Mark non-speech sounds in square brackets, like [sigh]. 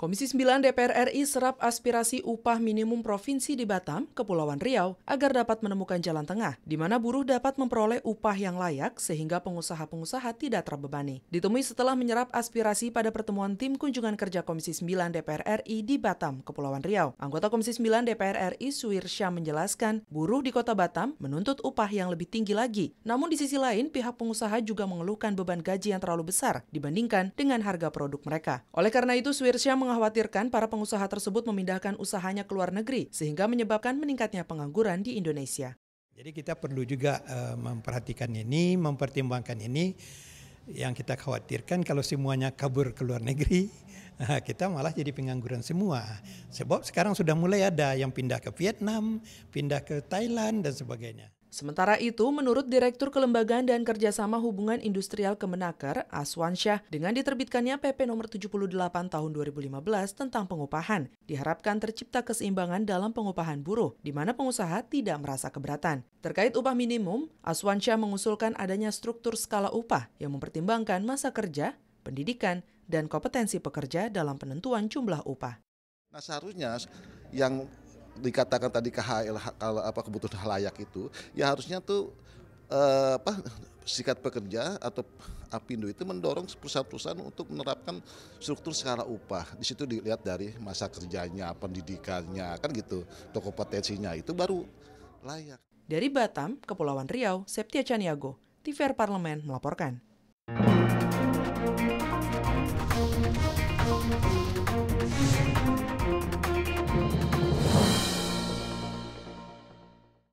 Komisi 9 DPR RI serap aspirasi upah minimum provinsi di Batam, Kepulauan Riau, agar dapat menemukan jalan tengah, di mana buruh dapat memperoleh upah yang layak sehingga pengusaha-pengusaha tidak terbebani. Ditemui setelah menyerap aspirasi pada pertemuan tim kunjungan kerja Komisi 9 DPR RI di Batam, Kepulauan Riau. Anggota Komisi 9 DPR RI Syah, menjelaskan, buruh di kota Batam menuntut upah yang lebih tinggi lagi. Namun di sisi lain, pihak pengusaha juga mengeluhkan beban gaji yang terlalu besar dibandingkan dengan harga produk mereka. Oleh karena itu, Syah meng- mengkhawatirkan para pengusaha tersebut memindahkan usahanya ke luar negeri sehingga menyebabkan meningkatnya pengangguran di Indonesia. Jadi kita perlu juga eh, memperhatikan ini, mempertimbangkan ini. Yang kita khawatirkan kalau semuanya kabur ke luar negeri, [laughs] eh, kita malah jadi pengangguran semua. Sebab sekarang sudah mulai ada yang pindah ke Vietnam, pindah ke Thailand dan sebagainya. Sementara itu, menurut Direktur Kelembagaan dan Kerjasama Hubungan Industrial Kemenaker, Aswan Syah, dengan diterbitkannya PP Nomor 78 Tahun 2015 tentang pengupahan, diharapkan tercipta keseimbangan dalam pengupahan buruh, di mana pengusaha tidak merasa keberatan. Terkait upah minimum, Aswan Syah mengusulkan adanya struktur skala upah yang mempertimbangkan masa kerja, pendidikan, dan kompetensi pekerja dalam penentuan jumlah upah. Nah seharusnya yang dikatakan tadi KHL kalau apa kebutuhan layak itu ya harusnya tuh eh, apa sikat pekerja atau Apindo itu mendorong perusahaan-perusahaan untuk menerapkan struktur skala upah. Di situ dilihat dari masa kerjanya, pendidikannya, kan gitu. Toko potensinya itu baru layak. Dari Batam, Kepulauan Riau, Septia Caniago, TVR Parlemen melaporkan.